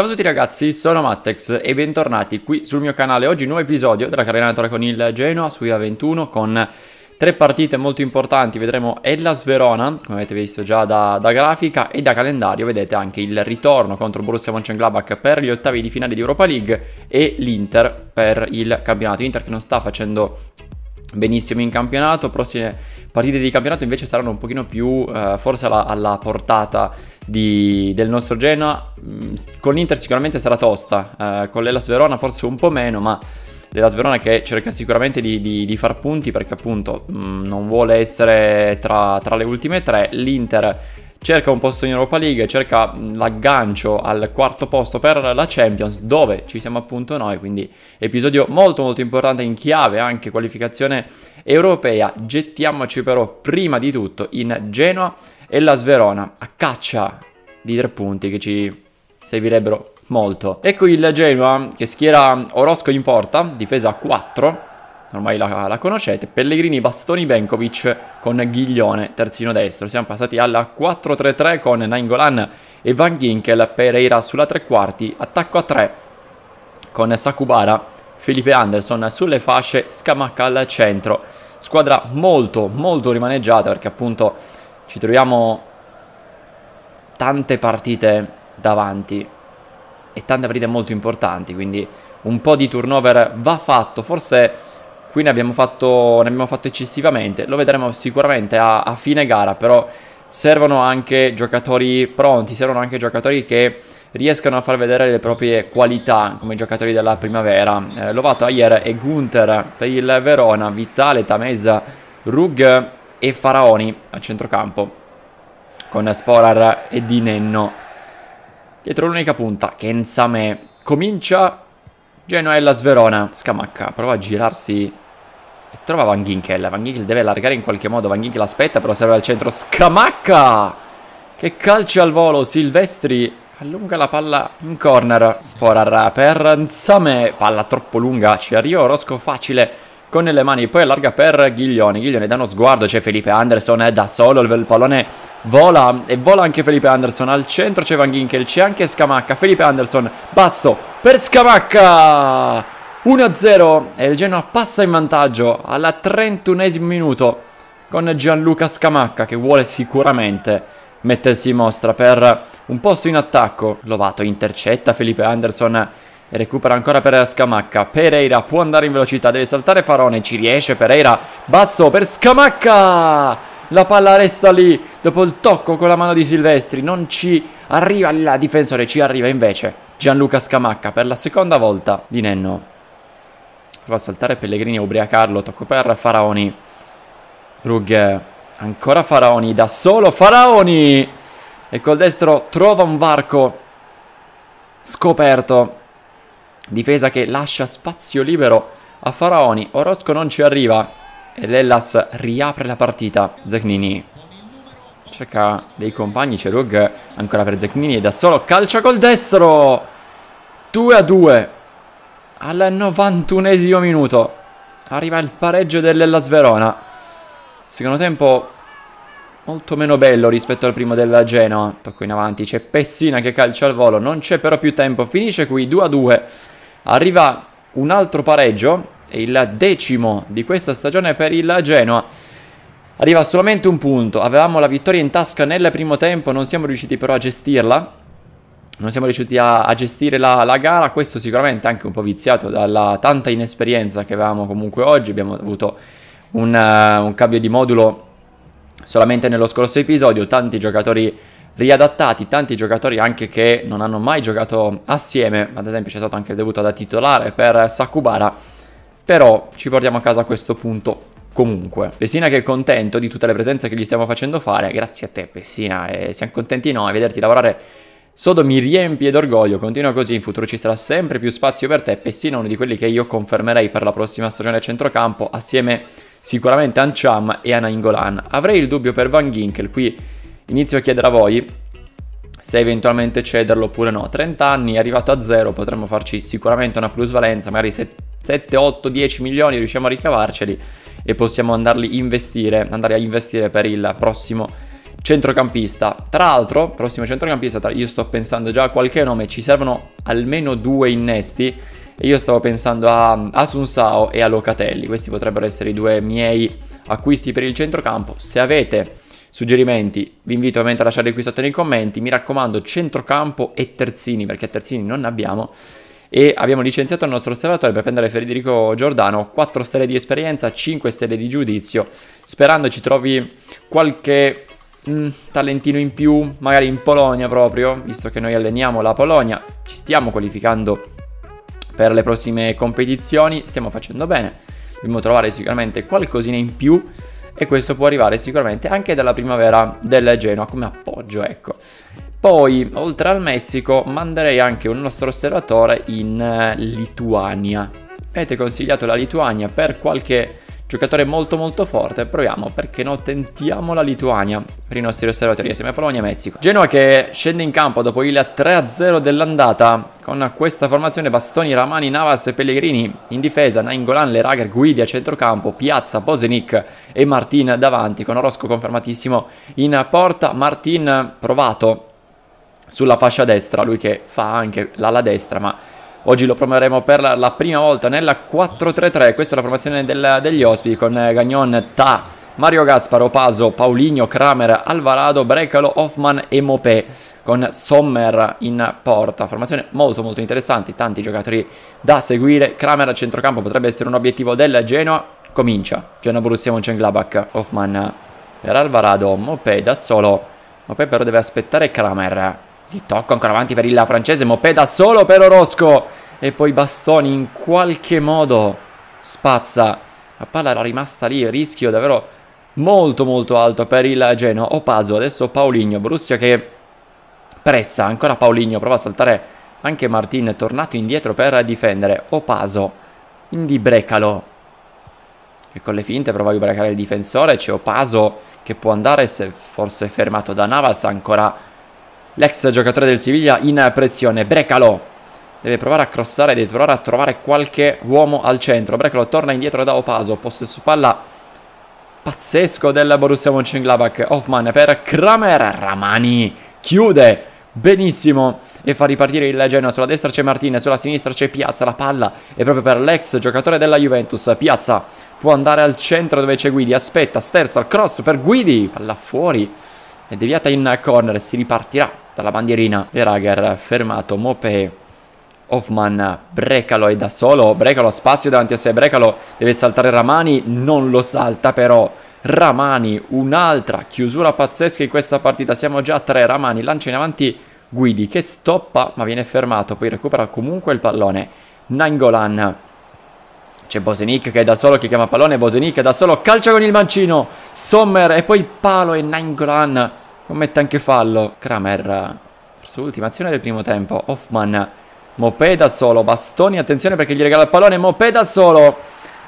Salve a tutti ragazzi, sono Mattex e bentornati qui sul mio canale. Oggi nuovo episodio della carenata con il Genoa su IA21 con tre partite molto importanti. Vedremo Hellas Verona, come avete visto già da, da, grafica, e da calendario vedete anche il ritorno contro Borussia Mönchengladbach per gli ottavi di finale di Europa League e l'Inter per il campionato. Inter che non sta facendo benissimo in campionato, prossime partite di campionato invece saranno un pochino più eh, forse alla, alla portata di, del nostro Genoa. Mm, con l'Inter sicuramente sarà tosta, eh, con l'Elas Verona forse un po' meno, ma l'Elas Verona che cerca sicuramente di, di, di far punti perché appunto mh, mm, non vuole essere tra, tra le ultime tre. L'Inter cerca un posto in Europa League, cerca mm, l'aggancio al quarto posto per la Champions, dove ci siamo appunto noi, quindi episodio molto molto importante in chiave anche qualificazione europea. Gettiamoci però prima di tutto in Genoa e la Sverona a caccia di tre punti che ci servirebbero molto. Ecco il Genoa che schiera Orozco in porta, difesa a 4, ormai la, la conoscete, Pellegrini, Bastoni, Benkovic con Ghiglione, terzino destro. Siamo passati alla 4-3-3 con Nainggolan e Van Ginkel, Pereira sulla tre quarti, attacco a tre con Sakubara, Felipe Anderson sulle fasce, Scamacca al centro. Squadra molto molto rimaneggiata perché appunto ci troviamo tante partite davanti e tante partite molto importanti, quindi un po' di turnover va fatto, forse qui ne abbiamo fatto, ne abbiamo fatto eccessivamente, lo vedremo sicuramente a, a fine gara, però servono anche giocatori pronti, servono anche giocatori che riescano a far vedere le proprie qualità come giocatori della primavera. Eh, Lovato, Ayer e Gunther per il Verona, Vitale, Tamesa, Rug e Faraoni a centrocampo con Sporar e Di Nenno. Dietro l'unica punta, Kensame. Comincia Genoella Sverona. Scamacca prova a girarsi e trova Van Ginkel. Van Ginkel deve allargare in qualche modo. Van Ginkel aspetta, però serve al centro. Scamacca! Che calcio al volo. Silvestri allunga la palla in corner. Sporar per Nzame. Palla troppo lunga. Ci arriva Orosco facile con le mani. Poi allarga per Ghiglioni. Ghiglioni dà uno sguardo. C'è Felipe Anderson. È da solo il pallone Vola e vola anche Felipe Anderson. Al centro c'è Van Ginkel, c'è anche Scamacca. Felipe Anderson, basso per Scamacca. 1-0 e il Genoa passa in vantaggio alla 31esimo minuto con Gianluca Scamacca che vuole sicuramente mettersi in mostra per un posto in attacco. Lovato intercetta Felipe Anderson e recupera ancora per Scamacca. Pereira può andare in velocità, deve saltare Farone, ci riesce Pereira. Basso per Scamacca! la palla resta lì dopo il tocco con la mano di Silvestri, non ci arriva il difensore, ci arriva invece Gianluca Scamacca per la seconda volta di Nenno. Prova a saltare Pellegrini a ubriacarlo, tocco per Faraoni. Rugg, ancora Faraoni, da solo Faraoni! E col destro trova un varco scoperto. Difesa che lascia spazio libero a Faraoni. Orozco non ci arriva e l'Ellas riapre la partita. Zagnini cerca dei compagni, c'è Rug ancora per Zagnini e da solo calcia col destro. 2 a 2 al 91 minuto. Arriva il pareggio dell'Ellas Verona. Secondo tempo molto meno bello rispetto al primo della Genoa. Tocco in avanti, c'è Pessina che calcia al volo, non c'è però più tempo, finisce qui 2 a 2. Arriva un altro pareggio il decimo di questa stagione per il Genoa. Arriva solamente un punto, avevamo la vittoria in tasca nel primo tempo, non siamo riusciti però a gestirla, non siamo riusciti a, a gestire la, la, gara, questo sicuramente anche un po' viziato dalla tanta inesperienza che avevamo comunque oggi, abbiamo avuto un, uh, un cambio di modulo solamente nello scorso episodio, tanti giocatori riadattati, tanti giocatori anche che non hanno mai giocato assieme, ad esempio c'è stato anche il debutto da titolare per Sakubara, però ci portiamo a casa a questo punto comunque. Pessina che è contento di tutte le presenze che gli stiamo facendo fare, grazie a te Pessina, e eh, siamo contenti noi, vederti lavorare Sodo mi riempie d'orgoglio, continua così, in futuro ci sarà sempre più spazio per te, Pessina uno di quelli che io confermerei per la prossima stagione a centrocampo, assieme sicuramente a Ancham e a Nainggolan. Avrei il dubbio per Van Ginkel, qui inizio a chiedere a voi se eventualmente cederlo oppure no. 30 anni, arrivato a zero, potremmo farci sicuramente una plusvalenza, magari se 7, 8, 10 milioni riusciamo a ricavarceli e possiamo andarli investire, andare a investire per il prossimo centrocampista. Tra l'altro, prossimo centrocampista, io sto pensando già a qualche nome, ci servono almeno due innesti e io stavo pensando a Asunsao e a Locatelli, questi potrebbero essere i due miei acquisti per il centrocampo. Se avete suggerimenti vi invito ovviamente a lasciarli qui sotto nei commenti, mi raccomando centrocampo e terzini perché terzini non ne abbiamo e abbiamo licenziato il nostro osservatore per prendere Federico Giordano, 4 stelle di esperienza, 5 stelle di giudizio, sperando ci trovi qualche mh, mm, talentino in più, magari in Polonia proprio, visto che noi alleniamo la Polonia, ci stiamo qualificando per le prossime competizioni, stiamo facendo bene, dobbiamo trovare sicuramente qualcosina in più e questo può arrivare sicuramente anche dalla primavera del Genoa come appoggio, ecco. Poi, oltre al Messico, manderei anche un nostro osservatore in eh, Lituania. Avete consigliato la Lituania per qualche giocatore molto molto forte, proviamo perché no, tentiamo la Lituania per i nostri osservatori assieme a Polonia e Messico. Genoa che scende in campo dopo il 3-0 dell'andata con questa formazione Bastoni, Ramani, Navas e Pellegrini in difesa, Nainggolan, Lerager, Guidi a centrocampo, Piazza, Bosenic e Martin davanti con Orosco confermatissimo in porta, Martin provato sulla fascia destra, lui che fa anche l'ala destra, ma oggi lo promuoveremo per la, la, prima volta nella 4-3-3, questa è la formazione del, degli ospiti con eh, Gagnon, Ta, Mario Gasparo, Paso, Paulinho, Kramer, Alvarado, Brecalo, Hoffman e Mopé con Sommer in porta, formazione molto molto interessante, tanti giocatori da seguire, Kramer a centrocampo potrebbe essere un obiettivo del Genoa, comincia, Genoa Borussia Mönchengladbach, Hoffman per Alvarado, Mopé da solo, Mopé però deve aspettare Kramer, di tocco ancora avanti per il francese, Mopeda solo per Orosco. E poi Bastoni in qualche modo spazza. La palla era rimasta lì, rischio davvero molto molto alto per il Genoa. Opaso, adesso Paulinho, Borussia che pressa, ancora Paulinho, prova a saltare anche Martin, tornato indietro per difendere. Opaso, brecalo. E con le finte prova a ubriacare il difensore, c'è Opaso che può andare se forse è fermato da Navas ancora L'ex giocatore del Siviglia in pressione. Brecalo deve provare a crossare, deve provare a trovare qualche uomo al centro. Brecalo torna indietro da Opaso. Possesso palla pazzesco del Borussia Mönchengladbach. Hoffman per Kramer. Ramani chiude benissimo e fa ripartire il Genoa. Sulla destra c'è Martina, sulla sinistra c'è Piazza. La palla è proprio per l'ex giocatore della Juventus. Piazza può andare al centro dove c'è Guidi. Aspetta, sterza, cross per Guidi. Palla fuori è deviata in corner, si ripartirà dalla bandierina. E Rager fermato, Mope Hoffman, Brecalo è da solo, Brecalo spazio davanti a sé, Brecalo deve saltare Ramani, non lo salta però, Ramani un'altra chiusura pazzesca in questa partita, siamo già a tre, Ramani lancia in avanti Guidi che stoppa ma viene fermato, poi recupera comunque il pallone, Nangolan, c'è Bosenic che è da solo, che chiama pallone, Bosenic è da solo, calcia con il mancino, Sommer e poi Palo e Nangolan commette anche fallo. Kramer, verso l'ultima azione del primo tempo. Hoffman, Mopé da solo. Bastoni, attenzione perché gli regala il pallone. Mopé da solo.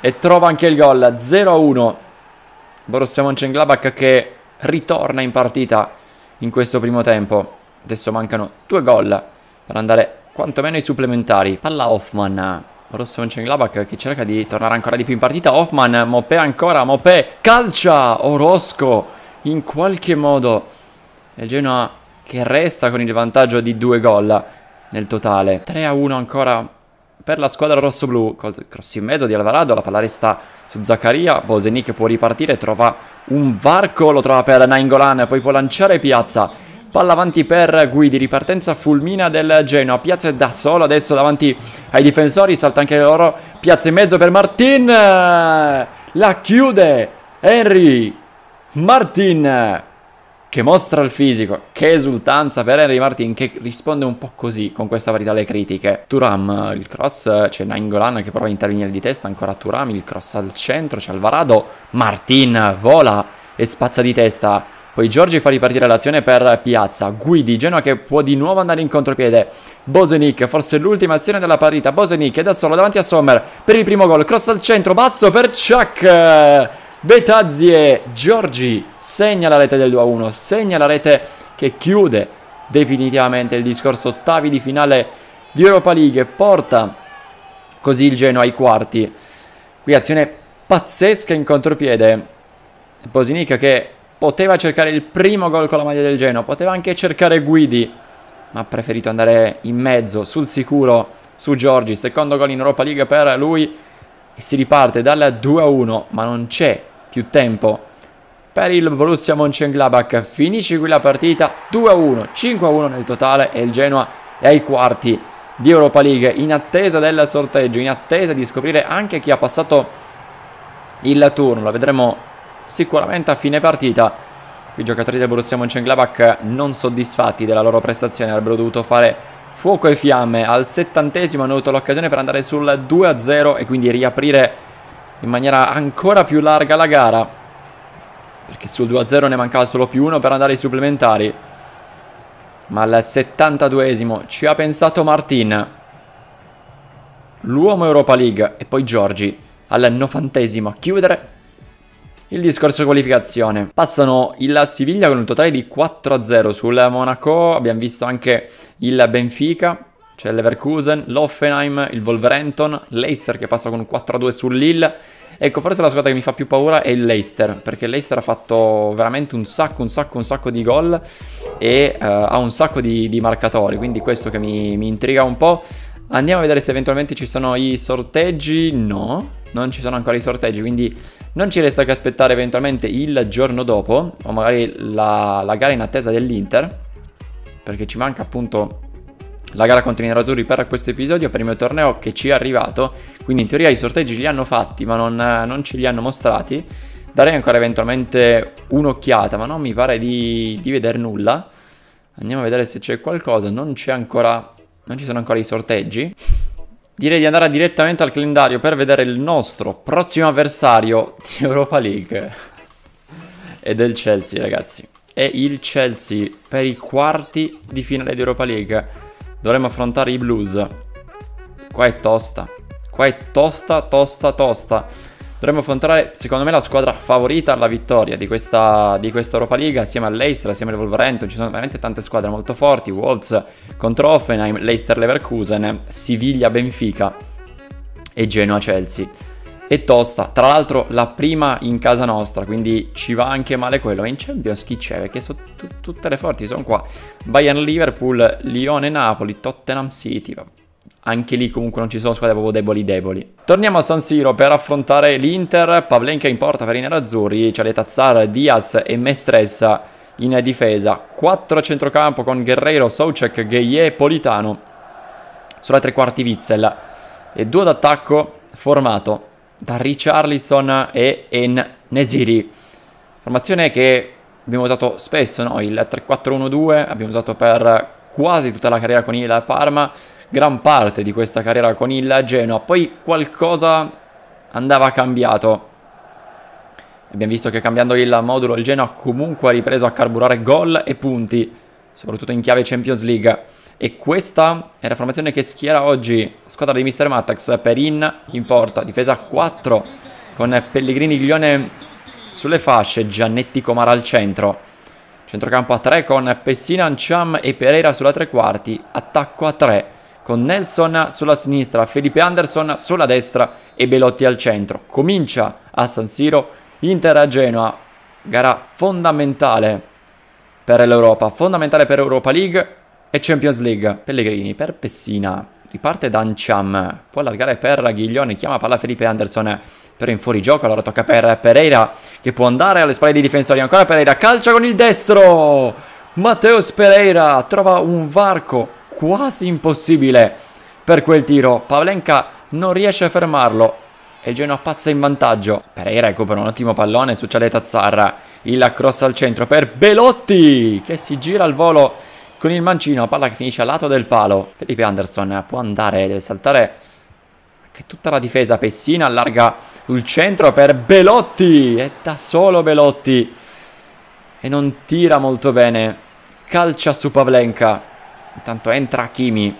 E trova anche il gol. 0-1. Borussia Mönchengladbach che ritorna in partita in questo primo tempo. Adesso mancano due gol per andare quantomeno ai supplementari. Palla Hoffman. Rosso Mönchengladbach che cerca di tornare ancora di più in partita. Hoffman, Mopé ancora, Mopé calcia Orosco in qualche modo e il Genoa che resta con il vantaggio di due gol nel totale. 3-1 a ancora per la squadra rossoblù. Cross in mezzo di Alvarado, la palla resta su Zaccaria. Bosenic può ripartire, trova un varco, lo trova per Naingolan, poi può lanciare Piazza. Palla avanti per Guidi, ripartenza fulmina del Genoa. Piazza è da solo adesso davanti ai difensori, salta anche loro. Piazza in mezzo per Martin. La chiude Henry Martin che mostra il fisico, che esultanza per Henry Martin che risponde un po' così con questa varietà alle critiche. Turam eh, il cross, eh, c'è Nangolan che prova a intervenire di testa, ancora Turam il cross al centro, c'è Alvarado, Martin vola e spazza di testa. Poi Giorgi fa ripartire l'azione per Piazza, Guidi, Genoa che può di nuovo andare in contropiede, Bosenic, forse l'ultima azione della partita, Bosenic è da solo davanti a Sommer per il primo gol, cross al centro, basso per Chuck! Betazie, Giorgi segna la rete del 2-1, segna la rete che chiude definitivamente il discorso ottavi di finale di Europa League porta così il Genoa ai quarti. Qui azione pazzesca in contropiede. Bosinic che poteva cercare il primo gol con la maglia del Genoa, poteva anche cercare Guidi, ma ha preferito andare in mezzo, sul sicuro, su Giorgi. Secondo gol in Europa League per lui e si riparte dalla 2-1, ma non c'è più tempo. Per il Borussia Mönchengladbach finisce qui la partita 2-1, 5-1 nel totale e il Genoa è ai quarti di Europa League in attesa del sorteggio, in attesa di scoprire anche chi ha passato il turno. La vedremo sicuramente a fine partita. I giocatori del Borussia Mönchengladbach non soddisfatti della loro prestazione avrebbero dovuto fare fuoco e fiamme. Al settantesimo hanno avuto l'occasione per andare sul 2-0 e quindi riaprire in maniera ancora più larga la gara. Perché sul 2-0 ne mancava solo più uno per andare ai supplementari. Ma al 72esimo ci ha pensato Martin. L'uomo Europa League e poi Giorgi al 90esimo a chiudere il discorso qualificazione. Passano il Siviglia con un totale di 4-0 sul Monaco, abbiamo visto anche il Benfica c'è l'Everkusen, l'Offenheim, il Wolverhampton, l'Eister che passa con un 4-2 sull'Ill. Ecco, forse la squadra che mi fa più paura è il Leicester, perché il ha fatto veramente un sacco, un sacco, un sacco di gol e uh, ha un sacco di, di, marcatori, quindi questo che mi, mi intriga un po'. Andiamo a vedere se eventualmente ci sono i sorteggi. No, non ci sono ancora i sorteggi, quindi non ci resta che aspettare eventualmente il giorno dopo, o magari la, la gara in attesa dell'Inter, perché ci manca appunto la gara contro i nerazzurri per questo episodio, primo torneo che ci è arrivato, quindi in teoria i sorteggi li hanno fatti ma non, eh, non ce li hanno mostrati. Darei ancora eventualmente un'occhiata, ma non mi pare di, di vedere nulla. Andiamo a vedere se c'è qualcosa, non c'è ancora... non ci sono ancora i sorteggi. Direi di andare direttamente al calendario per vedere il nostro prossimo avversario di Europa League. e del Chelsea, ragazzi. È il Chelsea per i quarti di finale di Europa League dovremmo affrontare i blues. Qua è tosta. Qua è tosta, tosta, tosta. Dovremmo affrontare, secondo me, la squadra favorita alla vittoria di questa, di questa Europa League, assieme all'Eistra, assieme al Wolverhampton. Ci sono veramente tante squadre molto forti. Wolves contro Offenheim, Leicester Leverkusen, Siviglia Benfica e Genoa Chelsea e tosta. Tra l'altro la prima in casa nostra, quindi ci va anche male quello. in Champions chi c'è? Perché sono t- tutte le forti sono qua. Bayern Liverpool, Lione Napoli, Tottenham City. anche lì comunque non ci sono squadre proprio deboli deboli. Torniamo a San Siro per affrontare l'Inter, Pavlenka in porta per i nerazzurri, c'è Tazzar, Diaz e Mestressa in difesa, 4 a centrocampo con Guerrero, Soucek, Gueye e Politano, sulla tre quarti Witzel e 2 d'attacco formato da Richarlison e En Nesiri. Formazione che abbiamo usato spesso, no? il 3-4-1-2, abbiamo usato per quasi tutta la carriera con il Parma, gran parte di questa carriera con il Genoa, poi qualcosa andava cambiato. Abbiamo visto che cambiando il modulo il Genoa comunque ha ripreso a carburare gol e punti, soprattutto in chiave Champions League. E questa è la formazione che schiera oggi squadra di Mr. Mattax. Perin in porta, difesa 4 con Pellegrini Glione sulle fasce, Giannetti Comara al centro. Centrocampo a 3 con Pessina, Anciam e Pereira sulla tre quarti. Attacco a 3 con Nelson sulla sinistra, Felipe Anderson sulla destra e Belotti al centro. Comincia a San Siro Inter a Genoa, gara fondamentale per l'Europa, fondamentale per Europa League e Champions League. Pellegrini per Pessina, riparte Danciam. può allargare per Ghiglione, chiama palla Felipe Anderson per in fuori gioco. allora tocca per Pereira che può andare alle spalle dei difensori, ancora Pereira, calcia con il destro! Matteus Pereira trova un varco quasi impossibile per quel tiro, Pavlenka non riesce a fermarlo e il Genoa passa in vantaggio. Pereira recupera un ottimo pallone su Ciale Tazzarra, il cross al centro per Belotti che si gira al volo con il mancino, palla che finisce a lato del palo. Felipe Anderson può andare, deve saltare anche tutta la difesa. Pessina allarga sul centro per Belotti, è da solo Belotti e non tira molto bene. Calcia su Pavlenka, intanto entra Kimi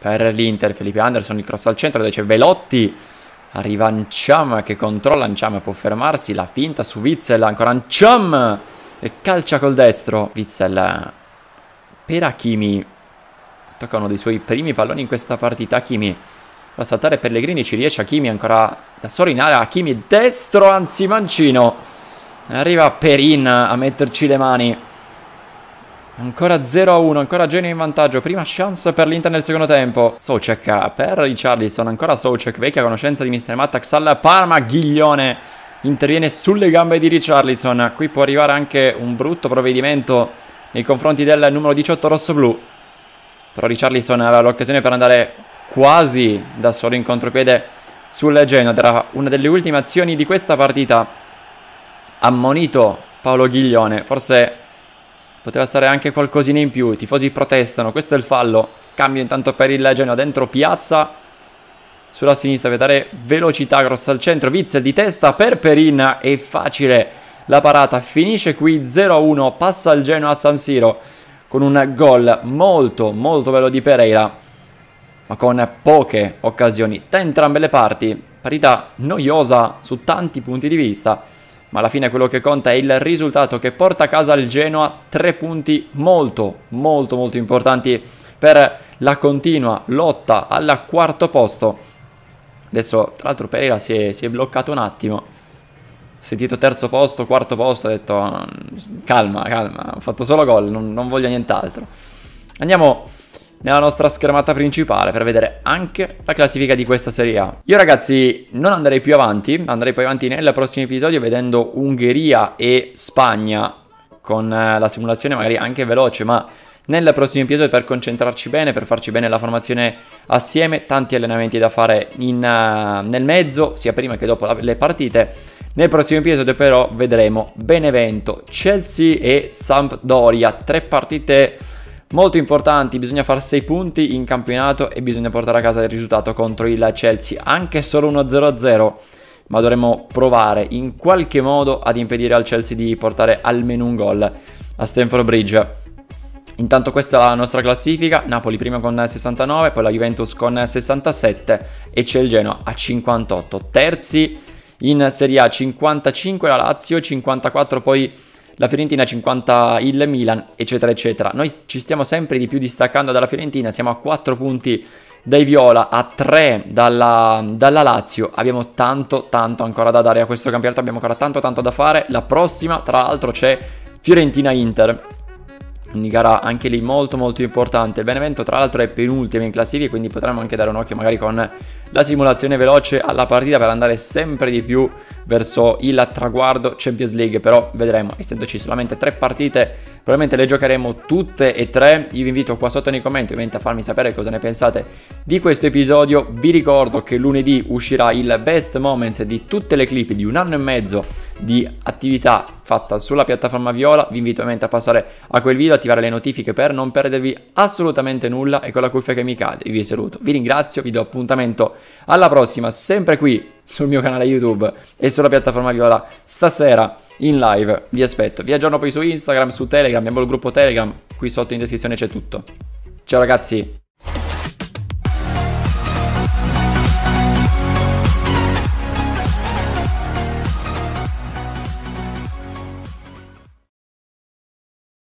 per l'Inter. Felipe Anderson, il cross al centro, dove c'è Belotti. Arriva Anciam che controlla, Anciam può fermarsi, la finta su Witzel, ancora Anciam e calcia col destro. Witzel per Hakimi. Tocca uno dei suoi primi palloni in questa partita. Hakimi va a saltare Pellegrini, ci riesce Hakimi ancora da solo in area. Hakimi destro, anzi mancino. Arriva Perin a metterci le mani. Ancora 0-1, ancora Genio in vantaggio. Prima chance per l'Inter nel secondo tempo. Socek per Richarlison, ancora Socek, vecchia conoscenza di Mr. Mattax al Parma, Ghiglione interviene sulle gambe di Richarlison. Qui può arrivare anche un brutto provvedimento nei confronti del numero 18 rosso-blu. Però Richarlison aveva l'occasione per andare quasi da solo in contropiede sul Genoa. Era una delle ultime azioni di questa partita. Ammonito Paolo Ghiglione. Forse poteva stare anche qualcosina in più. I tifosi protestano. Questo è il fallo. Cambio intanto per il Genoa dentro Piazza. Sulla sinistra, per dare velocità grossa al centro. Witzel di testa per Perin. È facile la parata finisce qui 0-1, passa il Genoa a San Siro con un gol molto molto bello di Pereira, ma con poche occasioni da entrambe le parti, parità noiosa su tanti punti di vista, ma alla fine quello che conta è il risultato che porta a casa il Genoa tre punti molto molto molto importanti per la continua lotta al quarto posto. Adesso, tra l'altro, Pereira si è, si è bloccato un attimo sentito terzo posto, quarto posto, ha detto calma, calma, ho fatto solo gol, non, non voglio nient'altro. Andiamo nella nostra schermata principale per vedere anche la classifica di questa Serie A. Io ragazzi non andrei più avanti, andrei poi avanti nel prossimo episodio vedendo Ungheria e Spagna con eh, la simulazione magari anche veloce, ma nel prossimo episodio per concentrarci bene, per farci bene la formazione assieme, tanti allenamenti da fare in, uh, nel mezzo, sia prima che dopo la, le partite nel prossimo episodio però vedremo Benevento, Chelsea e Sampdoria, tre partite molto importanti, bisogna fare 6 punti in campionato e bisogna portare a casa il risultato contro il Chelsea, anche solo 1-0-0, ma dovremmo provare in qualche modo ad impedire al Chelsea di portare almeno un gol a Stamford Bridge. Intanto questa è la nostra classifica, Napoli prima con 69, poi la Juventus con 67 e c'è il Genoa a 58, terzi in Serie A 55 la Lazio, 54 poi la Fiorentina, 50 il Milan, eccetera, eccetera. Noi ci stiamo sempre di più distaccando dalla Fiorentina, siamo a 4 punti dai Viola, a 3 dalla, dalla Lazio. Abbiamo tanto, tanto ancora da dare a questo campionato, abbiamo ancora tanto, tanto da fare. La prossima, tra l'altro, c'è Fiorentina-Inter quindi gara anche lì molto molto importante. Il Benevento tra l'altro è penultimo in classifica, quindi potremmo anche dare un occhio magari con la simulazione veloce alla partita per andare sempre di più verso il traguardo Champions League. Però vedremo, essendoci solamente tre partite, probabilmente le giocheremo tutte e tre. Io vi invito qua sotto nei commenti ovviamente a farmi sapere cosa ne pensate di questo episodio. Vi ricordo che lunedì uscirà il best moment di tutte le clip di un anno e mezzo di attività fatta sulla piattaforma Viola, vi invito ovviamente a passare a quel video, attivare le notifiche per non perdervi assolutamente nulla e con la cuffia che mi cade vi saluto, vi ringrazio, vi do appuntamento alla prossima, sempre qui sul mio canale YouTube e sulla piattaforma Viola stasera in live, vi aspetto, vi aggiorno poi su Instagram, su Telegram, abbiamo il gruppo Telegram, qui sotto in descrizione c'è tutto. Ciao ragazzi!